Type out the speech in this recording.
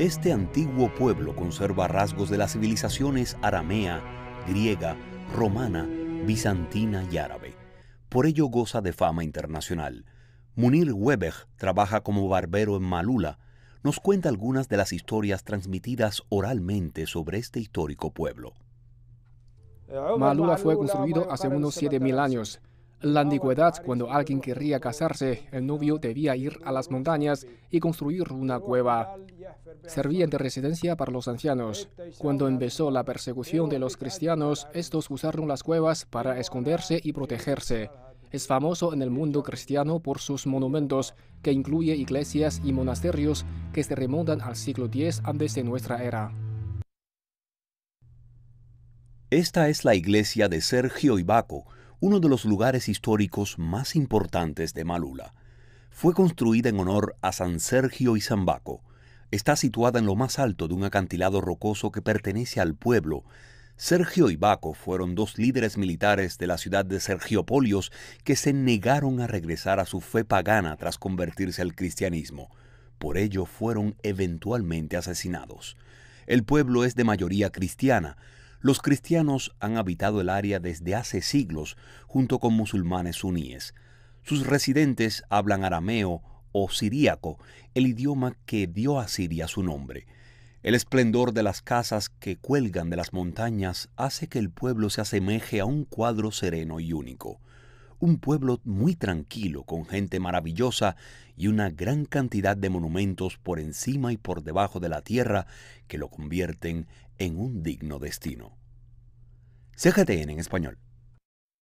Este antiguo pueblo conserva rasgos de las civilizaciones aramea, griega, romana, bizantina y árabe. Por ello goza de fama internacional. Munir Weber trabaja como barbero en Malula. Nos cuenta algunas de las historias transmitidas oralmente sobre este histórico pueblo. Malula fue construido hace unos 7.000 años la antigüedad, cuando alguien querría casarse, el novio debía ir a las montañas y construir una cueva. Servía de residencia para los ancianos. Cuando empezó la persecución de los cristianos, estos usaron las cuevas para esconderse y protegerse. Es famoso en el mundo cristiano por sus monumentos, que incluye iglesias y monasterios que se remontan al siglo X antes de nuestra era. Esta es la iglesia de Sergio Ibaco uno de los lugares históricos más importantes de Malula. Fue construida en honor a San Sergio y San Baco. Está situada en lo más alto de un acantilado rocoso que pertenece al pueblo. Sergio y Baco fueron dos líderes militares de la ciudad de Sergiopolios que se negaron a regresar a su fe pagana tras convertirse al cristianismo. Por ello fueron eventualmente asesinados. El pueblo es de mayoría cristiana, los cristianos han habitado el área desde hace siglos junto con musulmanes suníes. Sus residentes hablan arameo o siríaco, el idioma que dio a Siria su nombre. El esplendor de las casas que cuelgan de las montañas hace que el pueblo se asemeje a un cuadro sereno y único un pueblo muy tranquilo, con gente maravillosa y una gran cantidad de monumentos por encima y por debajo de la tierra que lo convierten en un digno destino. CGTN en español.